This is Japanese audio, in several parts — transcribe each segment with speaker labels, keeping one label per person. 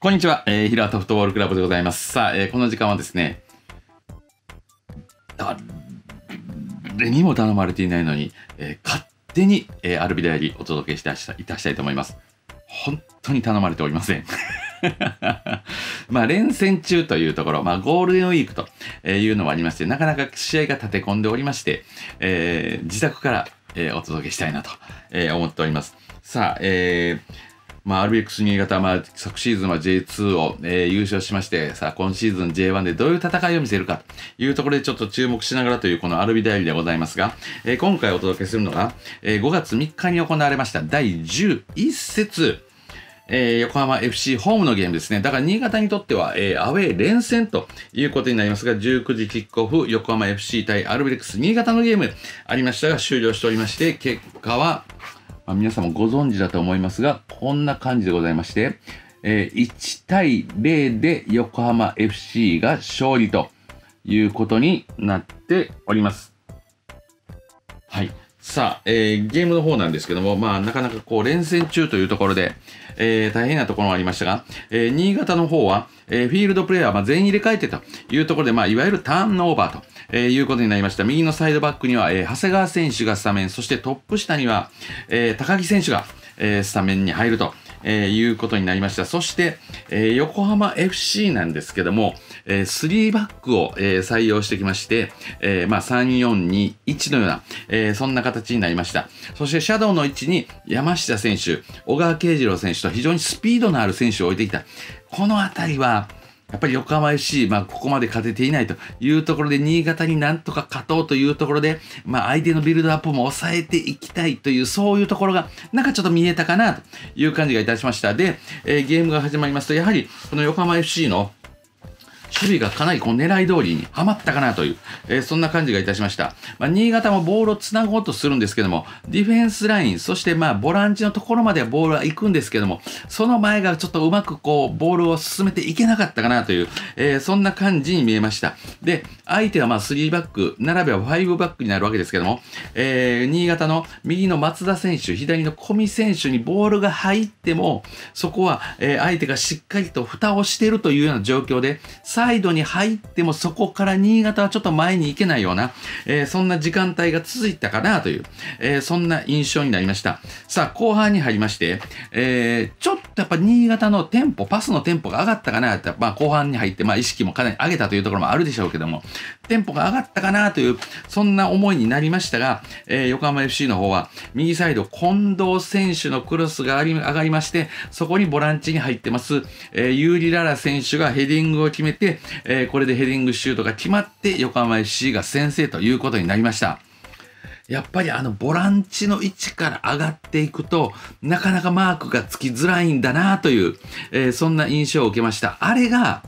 Speaker 1: こんにちは、えー、平田フットボールクラブでございます。さあ、えー、この時間はですね、誰にも頼まれていないのに、えー、勝手に、えー、アルビダよりお届けしたいたしたいと思います。本当に頼まれておりません。まあ連戦中というところ、まあ、ゴールデンウィークというのもありまして、なかなか試合が立て込んでおりまして、えー、自宅から、えー、お届けしたいなと、えー、思っております。さあ、えー、まあ、RBX 新潟、まあ、昨シーズンは J2 を、えー、優勝しまして、さあ、今シーズン J1 でどういう戦いを見せるかというところでちょっと注目しながらというこのアルビダイリでございますが、えー、今回お届けするのが、えー、5月3日に行われました第11節、えー、横浜 FC ホームのゲームですね。だから新潟にとっては、えー、アウェー連戦ということになりますが、19時キックオフ、横浜 FC 対アルビレックス新潟のゲームありましたが終了しておりまして、結果はまあ、皆様ご存知だと思いますが、こんな感じでございまして、えー、1対0で横浜 FC が勝利ということになっております。はい。さあ、えー、ゲームの方なんですけども、まあ、なかなかこう、連戦中というところで、えー、大変なところもありましたが、えー、新潟の方は、えー、フィールドプレイヤー、ま全員入れ替えてというところで、まあ、いわゆるターンオーバーと、えー、いうことになりました。右のサイドバックには、えー、長谷川選手がスタメン、そしてトップ下には、えー、高木選手が、えー、スタメンに入るとえー、いうことになりました。そして、えー、横浜 FC なんですけども、えー、3バックを、えー、採用してきまして、えー、まあ、3、4、2、1のような、えー、そんな形になりました。そして、シャドウの位置に山下選手、小川慶次郎選手と非常にスピードのある選手を置いてきた。このあたりは、やっぱり横浜 FC、まあ、ここまで勝てていないというところで、新潟になんとか勝とうというところで、まあ、相手のビルドアップも抑えていきたいという、そういうところが、なんかちょっと見えたかなという感じがいたしました。で、えー、ゲームが始まりますと、やはり、この横浜 FC の守備がかなりこう狙い通りにはまったかなという、えー、そんな感じがいたしました。まあ、新潟もボールをつなごうとするんですけども、ディフェンスライン、そしてまあボランチのところまではボールは行くんですけども、その前がちょっとうまくこうボールを進めていけなかったかなという、えー、そんな感じに見えました。で、相手はまあ3バック、並べは5バックになるわけですけども、えー、新潟の右の松田選手、左の小見選手にボールが入っても、そこは、え相手がしっかりと蓋をしているというような状況で、サイドに入ってもそこから新潟はちょっと前に行けないような、えー、そんな時間帯が続いたかなという、えー、そんな印象になりました。さあ、後半に入りまして、えー、ちょっやっぱ新潟のテンポ、パスのテンポが上がったかなって、まあ後半に入って、まあ意識もかなり上げたというところもあるでしょうけども、テンポが上がったかなという、そんな思いになりましたが、えー、横浜 FC の方は、右サイド、近藤選手のクロスが上がりまして、そこにボランチに入ってます、えー、ユーリ・ララ選手がヘディングを決めて、えー、これでヘディングシュートが決まって、横浜 FC が先制ということになりました。やっぱりあのボランチの位置から上がっていくと、なかなかマークがつきづらいんだなという、えー、そんな印象を受けました。あれが、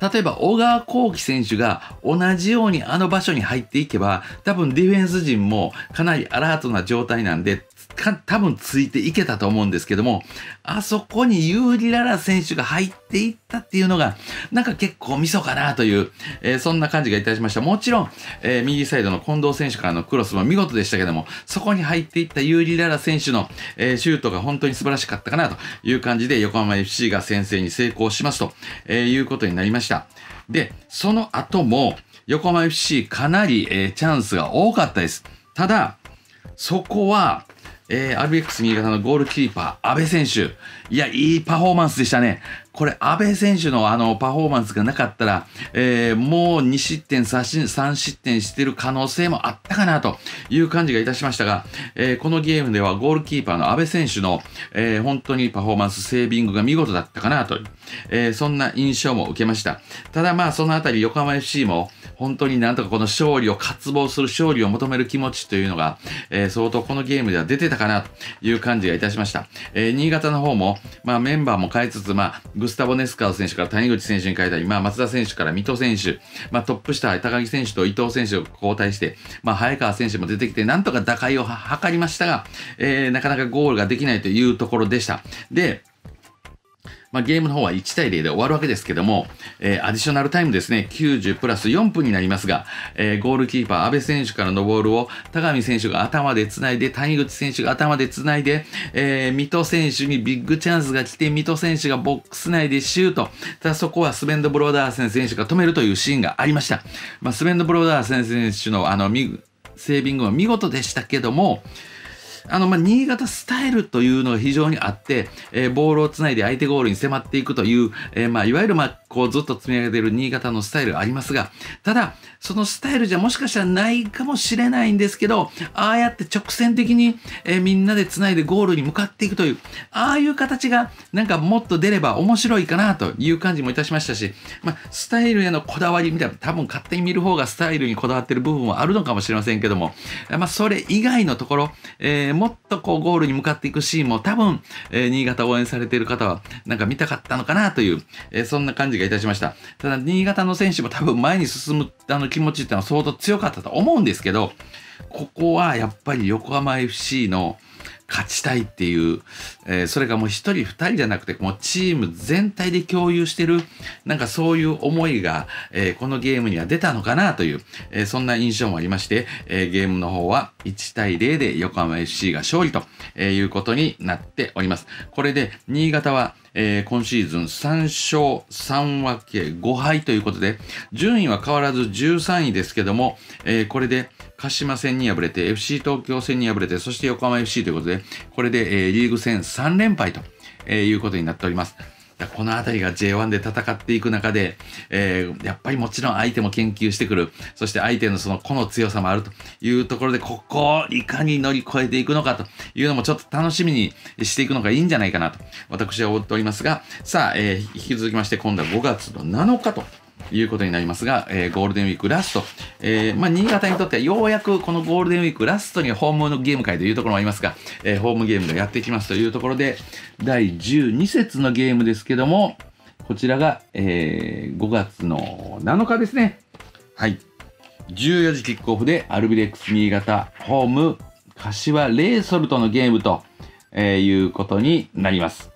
Speaker 1: 例えば小川幸輝選手が同じようにあの場所に入っていけば、多分ディフェンス陣もかなりアラートな状態なんで、か多分ついていけたと思うんですけども、あそこにユーリ・ララ選手が入っていったっていうのが、なんか結構ミソかなという、えー、そんな感じがいたしました。もちろん、えー、右サイドの近藤選手からのクロスも見事でしたけども、そこに入っていったユーリ・ララ選手の、えー、シュートが本当に素晴らしかったかなという感じで、横浜 FC が先制に成功しますと、えいうことになりました。で、その後も、横浜 FC かなり、えチャンスが多かったです。ただ、そこは、えー、RBX 新潟のゴールキーパー、阿部選手。いや、いいパフォーマンスでしたね。これ、阿部選手のあの、パフォーマンスがなかったら、えー、もう2失点、3失点してる可能性もあったかな、という感じがいたしましたが、えー、このゲームではゴールキーパーの阿部選手の、えー、本当にパフォーマンス、セービングが見事だったかな、という、えそんな印象も受けました。ただまあ、そのあたり横浜 FC も、本当になんとかこの勝利を渇望する勝利を求める気持ちというのが、えー、相当このゲームでは出てたかなという感じがいたしました。えー、新潟の方も、まあ、メンバーも変えつつ、まあ、グスタボ・ネスカウ選手から谷口選手に変えたり、まあ、松田選手から水戸選手、まあ、トップ下高木選手と伊藤選手を交代して、まあ、早川選手も出てきて、なんとか打開を図りましたが、えー、なかなかゴールができないというところでした。で、まあ、ゲームの方は1対0で終わるわけですけども、えー、アディショナルタイムですね、90プラス4分になりますが、えー、ゴールキーパー、安部選手からのボールを、田上選手が頭で繋いで、谷口選手が頭で繋いで、えー、水戸選手にビッグチャンスが来て、水戸選手がボックス内でシュート。ただそこはスベンド・ブローダーセン選手が止めるというシーンがありました。まあ、スベンド・ブローダーセン選手のあの、セービングは見事でしたけども、あの、まあ、新潟スタイルというのが非常にあって、えー、ボールをつないで相手ゴールに迫っていくという、えー、まあ、いわゆる、まあ、こうずっと積み上げている新潟のスタイルありますが、ただ、そのスタイルじゃもしかしたらないかもしれないんですけど、ああやって直線的に、えー、みんなで繋いでゴールに向かっていくという、ああいう形がなんかもっと出れば面白いかなという感じもいたしましたし、まあ、スタイルへのこだわりみたいな、多分勝手に見る方がスタイルにこだわってる部分はあるのかもしれませんけども、まあ、それ以外のところ、えー、もっとこうゴールに向かっていくシーンも多分、えー、新潟応援されている方はなんか見たかったのかなという、えそんな感じががいたしました。ただ、新潟の選手も多分前に進むあの気持ちっていうのは相当強かったと思うんですけど、ここはやっぱり横浜 FC の勝ちたいっていう、えー、それがもう1人2人じゃなくてもうチーム全体で共有してるなんかそういう思いが、えー、このゲームには出たのかなという、えー、そんな印象もありまして、えゲームの方は1対0で横浜 FC が勝利ということになっております。これで新潟はえー、今シーズン3勝3分け5敗ということで、順位は変わらず13位ですけども、えー、これで鹿島戦に敗れて、FC 東京戦に敗れて、そして横浜 FC ということで、これで、えー、リーグ戦3連敗と、えいうことになっております。この辺りが J1 で戦っていく中で、えー、やっぱりもちろん相手も研究してくる。そして相手のその個の強さもあるというところで、ここをいかに乗り越えていくのかというのもちょっと楽しみにしていくのがいいんじゃないかなと、私は思っておりますが、さあ、えー、引き続きまして今度は5月の7日ということになりますが、えー、ゴールデンウィークラスト、えー、まあ、新潟にとってはようやくこのゴールデンウィークラストにホームのゲーム会というところもありますが、えー、ホームゲームがやってきますというところで、第12節のゲームですけども、こちらが、え5月の7日ですね。はい。14時キックオフでアルビレックス新潟ホーム柏レイソルトのゲームと、えいうことになります。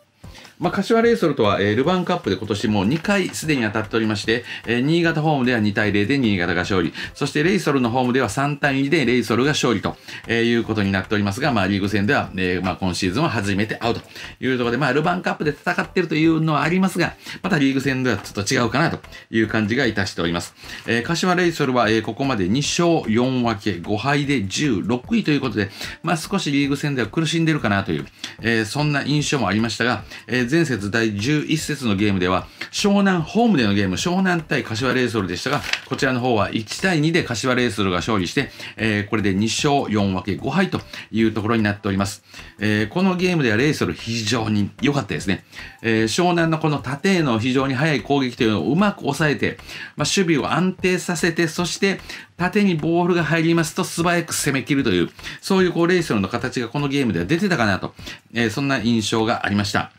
Speaker 1: まあ、柏レイソルとは、えー、ルヴァンカップで今年も2回すでに当たっておりまして、えー、新潟ホームでは2対0で新潟が勝利、そしてレイソルのホームでは3対2でレイソルが勝利と、えー、いうことになっておりますが、まあ、リーグ戦では、えー、まあ、今シーズンは初めて会うというところで、まあ、ルヴァンカップで戦っているというのはありますが、またリーグ戦ではちょっと違うかなという感じがいたしております。えー、柏レイソルは、えー、ここまで2勝4分け、5敗で16位ということで、まあ、少しリーグ戦では苦しんでるかなという、えー、そんな印象もありましたが、えー前節第11節のゲームでは、湘南、ホームでのゲーム、湘南対柏レイソルでしたが、こちらの方は1対2で柏レイソルが勝利して、えー、これで2勝4分け5敗というところになっております。えー、このゲームではレイソル非常に良かったですね。えー、湘南のこの縦への非常に速い攻撃というのをうまく抑えて、まあ、守備を安定させて、そして縦にボールが入りますと素早く攻めきるという、そういうこうレイソルの形がこのゲームでは出てたかなと、えそんな印象がありました。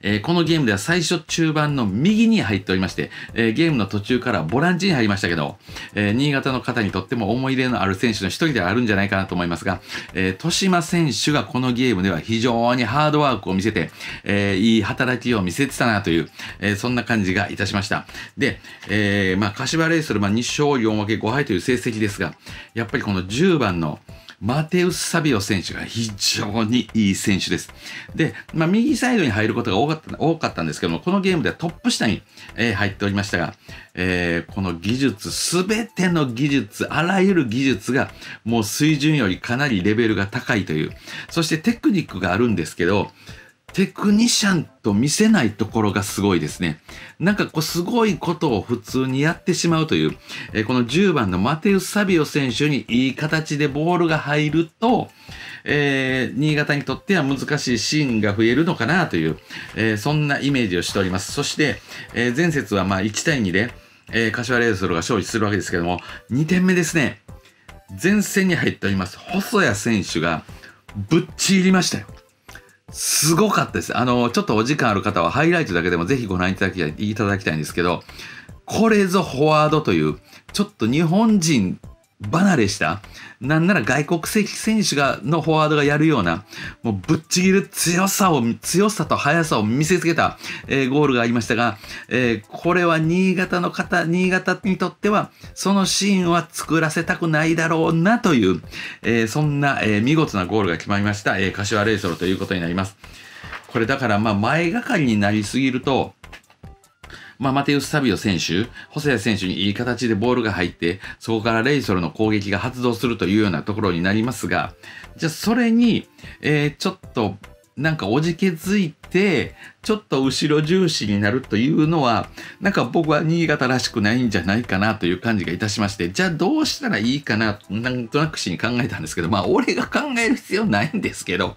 Speaker 1: えー、このゲームでは最初中盤の右に入っておりまして、えー、ゲームの途中からボランチに入りましたけど、えー、新潟の方にとっても思い入れのある選手の一人ではあるんじゃないかなと思いますが、え豊島選手がこのゲームでは非常にハードワークを見せて、えいい働きを見せてたなという、えそんな感じがいたしました。で、えまあ、柏レイソル、まあ、2勝4分け5敗という成績ですが、やっぱりこの10番の、マテウス・サビオ選手が非常にいい選手です。で、まあ、右サイドに入ることが多かった多かったんですけども、このゲームではトップ下に、えー、入っておりましたが、えー、この技術、すべての技術、あらゆる技術がもう水準よりかなりレベルが高いという、そしてテクニックがあるんですけど、テクニシャンと見せないところがすごいですね。なんかこうすごいことを普通にやってしまうという、えこの10番のマテウス・サビオ選手にいい形でボールが入ると、えー、新潟にとっては難しいシーンが増えるのかなという、えー、そんなイメージをしております。そして、えー、前節はまあ1対2で、え柏レイソルが勝利するわけですけども、2点目ですね。前線に入っております細谷選手がぶっちぎりましたよ。すごかったです。あの、ちょっとお時間ある方はハイライトだけでもぜひご覧いただきたいいただきたいんですけど、これぞフォワードという、ちょっと日本人離れした、なんなら外国籍選手が、のフォワードがやるような、もうぶっちぎる強さを、強さと速さを見せつけた、えー、ゴールがありましたが、えー、これは新潟の方、新潟にとっては、そのシーンは作らせたくないだろうなという、えー、そんな、え見事なゴールが決まりました、え柏レイソルということになります。これだからまあ前がかりになりすぎると、まあ、マテウス・サビオ選手、ホセア選手にいい形でボールが入って、そこからレイソルの攻撃が発動するというようなところになりますが、じゃあそれに、えー、ちょっと、なんかおじけづいて、ちょっと後ろ重視になるというのは、なんか僕は新潟らしくないんじゃないかなという感じがいたしまして、じゃあどうしたらいいかな、なんとなくしに考えたんですけど、まあ俺が考える必要ないんですけど、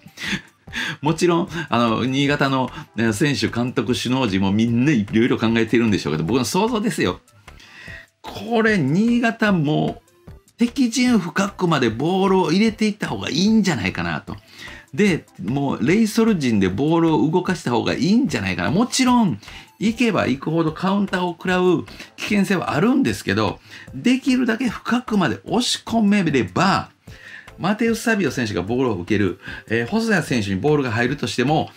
Speaker 1: もちろん、あの、新潟の選手、監督、首脳陣もみんないろいろ考えてるんでしょうけど、僕の想像ですよ。これ、新潟も敵陣深くまでボールを入れていった方がいいんじゃないかなと。で、もうレイソル陣でボールを動かした方がいいんじゃないかな。もちろん、行けば行くほどカウンターを食らう危険性はあるんですけど、できるだけ深くまで押し込めれば、マテウス・サビオ選手がボールを受ける、えー、細谷選手にボールが入るとしても、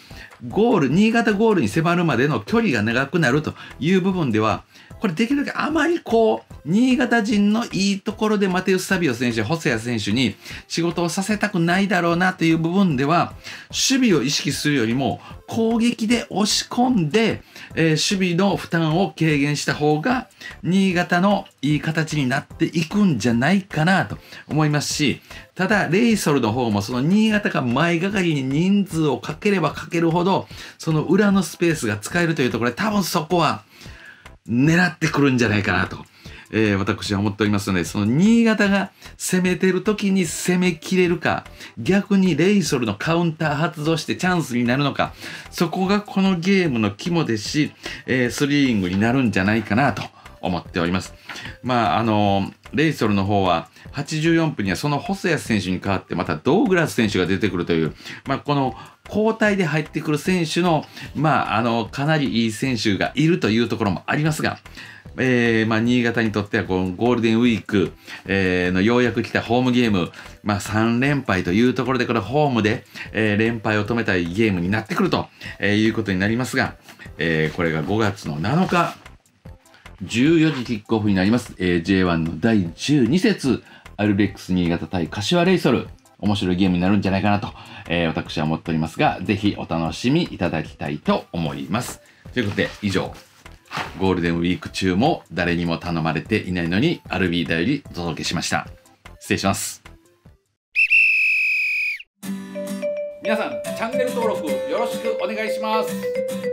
Speaker 1: ゴール、新潟ゴールに迫るまでの距離が長くなるという部分では、これできるだけあまりこう、新潟人のいいところでマテウス・サビオ選手、細谷選手に仕事をさせたくないだろうなという部分では、守備を意識するよりも、攻撃で押し込んで、えー、守備の負担を軽減した方が、新潟のいい形になっていくんじゃないかなと思いますし、ただ、レイソルの方もその新潟が前がかりに人数をかければかけるほど、その裏のスペースが使えるというところで、多分そこは、狙ってくるんじゃないかなと、えー、私は思っておりますので、その新潟が攻めてる時に攻めきれるか、逆にレイソルのカウンター発動してチャンスになるのか、そこがこのゲームの肝ですし、えー、スリーイングになるんじゃないかなと思っております。まあ、あの、レイソルの方は、84分にはその細谷選手に代わってまたドーグラス選手が出てくるという、まあ、この交代で入ってくる選手の,、まあ、あのかなりいい選手がいるというところもありますが、えーまあ、新潟にとってはこのゴールデンウィーク、えー、のようやく来たホームゲーム、まあ、3連敗というところでこれホームで、えー、連敗を止めたいゲームになってくると、えー、いうことになりますが、えー、これが5月の7日14時キックオフになります、えー、J1 の第12節アルベックス新潟対柏レイソル、面白いゲームになるんじゃないかなと、えー、私は思っておりますが、ぜひお楽しみいただきたいと思います。ということで、以上、ゴールデンウィーク中も誰にも頼まれていないのに、アルビーだよりお届けしました。失礼します。皆さん、チャンネル登録よろしくお願いします。